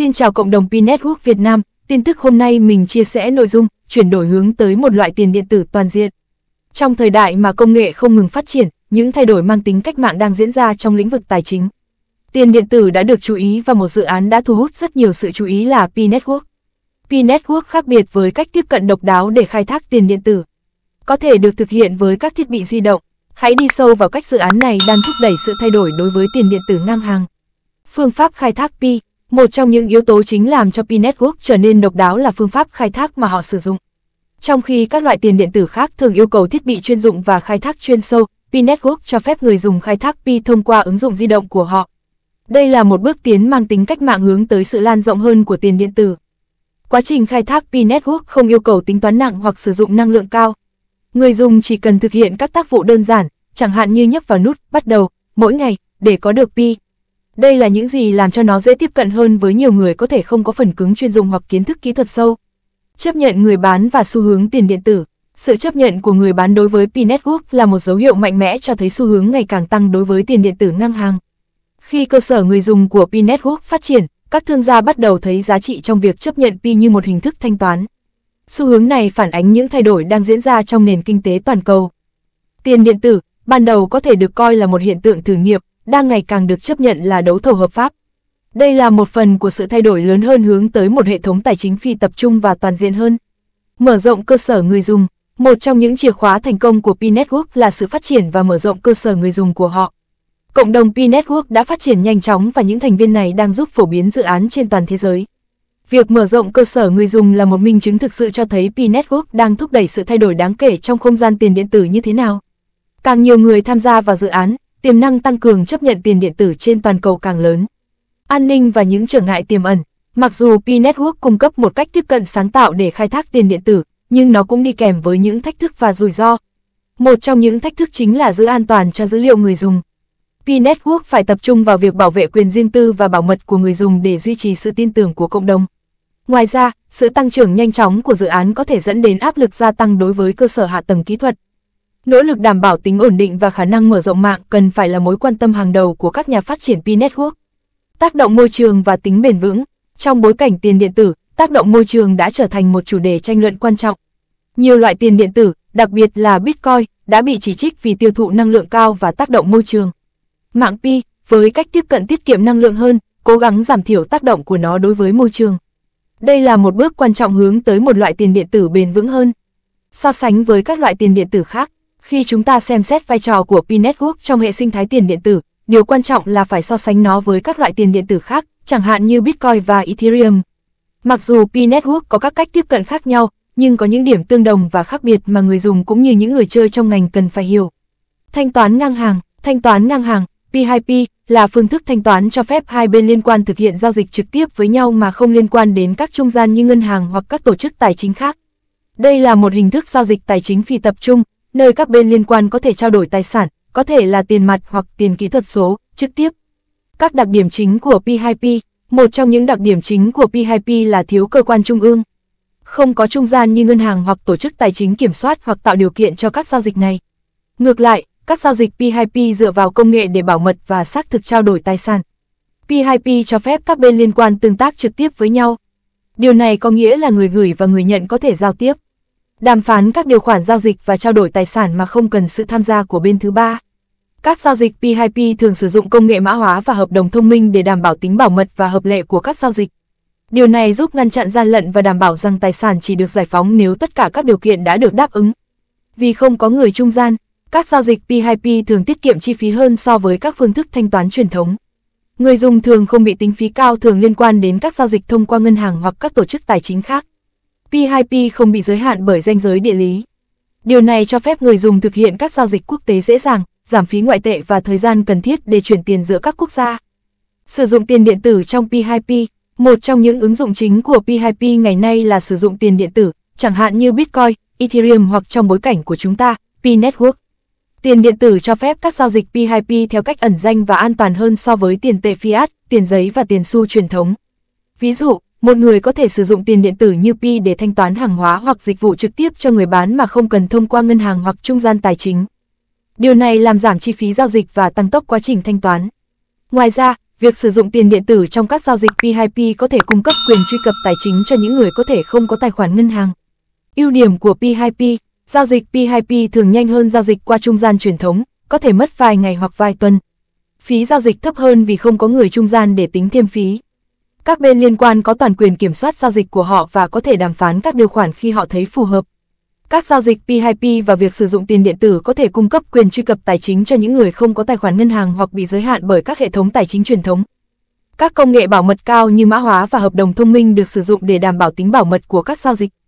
Xin chào cộng đồng P-Network Việt Nam, tin tức hôm nay mình chia sẻ nội dung chuyển đổi hướng tới một loại tiền điện tử toàn diện. Trong thời đại mà công nghệ không ngừng phát triển, những thay đổi mang tính cách mạng đang diễn ra trong lĩnh vực tài chính. Tiền điện tử đã được chú ý và một dự án đã thu hút rất nhiều sự chú ý là P-Network. P-Network khác biệt với cách tiếp cận độc đáo để khai thác tiền điện tử. Có thể được thực hiện với các thiết bị di động. Hãy đi sâu vào cách dự án này đang thúc đẩy sự thay đổi đối với tiền điện tử ngang hàng. Phương pháp khai thác P một trong những yếu tố chính làm cho P-Network trở nên độc đáo là phương pháp khai thác mà họ sử dụng. Trong khi các loại tiền điện tử khác thường yêu cầu thiết bị chuyên dụng và khai thác chuyên sâu, P-Network cho phép người dùng khai thác Pi thông qua ứng dụng di động của họ. Đây là một bước tiến mang tính cách mạng hướng tới sự lan rộng hơn của tiền điện tử. Quá trình khai thác P-Network không yêu cầu tính toán nặng hoặc sử dụng năng lượng cao. Người dùng chỉ cần thực hiện các tác vụ đơn giản, chẳng hạn như nhấp vào nút bắt đầu mỗi ngày để có được Pi. Đây là những gì làm cho nó dễ tiếp cận hơn với nhiều người có thể không có phần cứng chuyên dụng hoặc kiến thức kỹ thuật sâu. Chấp nhận người bán và xu hướng tiền điện tử Sự chấp nhận của người bán đối với P-Network là một dấu hiệu mạnh mẽ cho thấy xu hướng ngày càng tăng đối với tiền điện tử ngang hàng. Khi cơ sở người dùng của P-Network phát triển, các thương gia bắt đầu thấy giá trị trong việc chấp nhận P như một hình thức thanh toán. Xu hướng này phản ánh những thay đổi đang diễn ra trong nền kinh tế toàn cầu. Tiền điện tử, ban đầu có thể được coi là một hiện tượng thử nghiệm, đang ngày càng được chấp nhận là đấu thầu hợp pháp. Đây là một phần của sự thay đổi lớn hơn hướng tới một hệ thống tài chính phi tập trung và toàn diện hơn. Mở rộng cơ sở người dùng, một trong những chìa khóa thành công của P-Network là sự phát triển và mở rộng cơ sở người dùng của họ. Cộng đồng P-Network đã phát triển nhanh chóng và những thành viên này đang giúp phổ biến dự án trên toàn thế giới. Việc mở rộng cơ sở người dùng là một minh chứng thực sự cho thấy P-Network đang thúc đẩy sự thay đổi đáng kể trong không gian tiền điện tử như thế nào. Càng nhiều người tham gia vào dự án, tiềm năng tăng cường chấp nhận tiền điện tử trên toàn cầu càng lớn. An ninh và những trở ngại tiềm ẩn Mặc dù P-Network cung cấp một cách tiếp cận sáng tạo để khai thác tiền điện tử, nhưng nó cũng đi kèm với những thách thức và rủi ro. Một trong những thách thức chính là giữ an toàn cho dữ liệu người dùng. P-Network phải tập trung vào việc bảo vệ quyền riêng tư và bảo mật của người dùng để duy trì sự tin tưởng của cộng đồng. Ngoài ra, sự tăng trưởng nhanh chóng của dự án có thể dẫn đến áp lực gia tăng đối với cơ sở hạ tầng kỹ thuật, Nỗ lực đảm bảo tính ổn định và khả năng mở rộng mạng cần phải là mối quan tâm hàng đầu của các nhà phát triển P-Network. Tác động môi trường và tính bền vững Trong bối cảnh tiền điện tử, tác động môi trường đã trở thành một chủ đề tranh luận quan trọng. Nhiều loại tiền điện tử, đặc biệt là Bitcoin, đã bị chỉ trích vì tiêu thụ năng lượng cao và tác động môi trường. Mạng Pi, với cách tiếp cận tiết kiệm năng lượng hơn, cố gắng giảm thiểu tác động của nó đối với môi trường. Đây là một bước quan trọng hướng tới một loại tiền điện tử bền vững hơn. So sánh với các loại tiền điện tử khác, khi chúng ta xem xét vai trò của P-Network trong hệ sinh thái tiền điện tử, điều quan trọng là phải so sánh nó với các loại tiền điện tử khác, chẳng hạn như Bitcoin và Ethereum. Mặc dù P-Network có các cách tiếp cận khác nhau, nhưng có những điểm tương đồng và khác biệt mà người dùng cũng như những người chơi trong ngành cần phải hiểu. Thanh toán ngang hàng Thanh toán ngang hàng P2P là phương thức thanh toán cho phép hai bên liên quan thực hiện giao dịch trực tiếp với nhau mà không liên quan đến các trung gian như ngân hàng hoặc các tổ chức tài chính khác. Đây là một hình thức giao dịch tài chính phi tập trung, nơi các bên liên quan có thể trao đổi tài sản, có thể là tiền mặt hoặc tiền kỹ thuật số, trực tiếp. Các đặc điểm chính của P2P Một trong những đặc điểm chính của P2P là thiếu cơ quan trung ương. Không có trung gian như ngân hàng hoặc tổ chức tài chính kiểm soát hoặc tạo điều kiện cho các giao dịch này. Ngược lại, các giao dịch P2P dựa vào công nghệ để bảo mật và xác thực trao đổi tài sản. P2P cho phép các bên liên quan tương tác trực tiếp với nhau. Điều này có nghĩa là người gửi và người nhận có thể giao tiếp đàm phán các điều khoản giao dịch và trao đổi tài sản mà không cần sự tham gia của bên thứ ba. Các giao dịch P2P thường sử dụng công nghệ mã hóa và hợp đồng thông minh để đảm bảo tính bảo mật và hợp lệ của các giao dịch. Điều này giúp ngăn chặn gian lận và đảm bảo rằng tài sản chỉ được giải phóng nếu tất cả các điều kiện đã được đáp ứng. Vì không có người trung gian, các giao dịch P2P thường tiết kiệm chi phí hơn so với các phương thức thanh toán truyền thống. Người dùng thường không bị tính phí cao thường liên quan đến các giao dịch thông qua ngân hàng hoặc các tổ chức tài chính khác. 2 PIP không bị giới hạn bởi danh giới địa lý. Điều này cho phép người dùng thực hiện các giao dịch quốc tế dễ dàng, giảm phí ngoại tệ và thời gian cần thiết để chuyển tiền giữa các quốc gia. Sử dụng tiền điện tử trong P2P Một trong những ứng dụng chính của P2P ngày nay là sử dụng tiền điện tử, chẳng hạn như Bitcoin, Ethereum hoặc trong bối cảnh của chúng ta, P-Network. Tiền điện tử cho phép các giao dịch P2P theo cách ẩn danh và an toàn hơn so với tiền tệ fiat, tiền giấy và tiền xu truyền thống. Ví dụ, một người có thể sử dụng tiền điện tử như Pi để thanh toán hàng hóa hoặc dịch vụ trực tiếp cho người bán mà không cần thông qua ngân hàng hoặc trung gian tài chính. Điều này làm giảm chi phí giao dịch và tăng tốc quá trình thanh toán. Ngoài ra, việc sử dụng tiền điện tử trong các giao dịch P2P có thể cung cấp quyền truy cập tài chính cho những người có thể không có tài khoản ngân hàng. Ưu điểm của P2P, giao dịch P2P thường nhanh hơn giao dịch qua trung gian truyền thống, có thể mất vài ngày hoặc vài tuần. Phí giao dịch thấp hơn vì không có người trung gian để tính thêm phí. Các bên liên quan có toàn quyền kiểm soát giao dịch của họ và có thể đàm phán các điều khoản khi họ thấy phù hợp. Các giao dịch P2P và việc sử dụng tiền điện tử có thể cung cấp quyền truy cập tài chính cho những người không có tài khoản ngân hàng hoặc bị giới hạn bởi các hệ thống tài chính truyền thống. Các công nghệ bảo mật cao như mã hóa và hợp đồng thông minh được sử dụng để đảm bảo tính bảo mật của các giao dịch.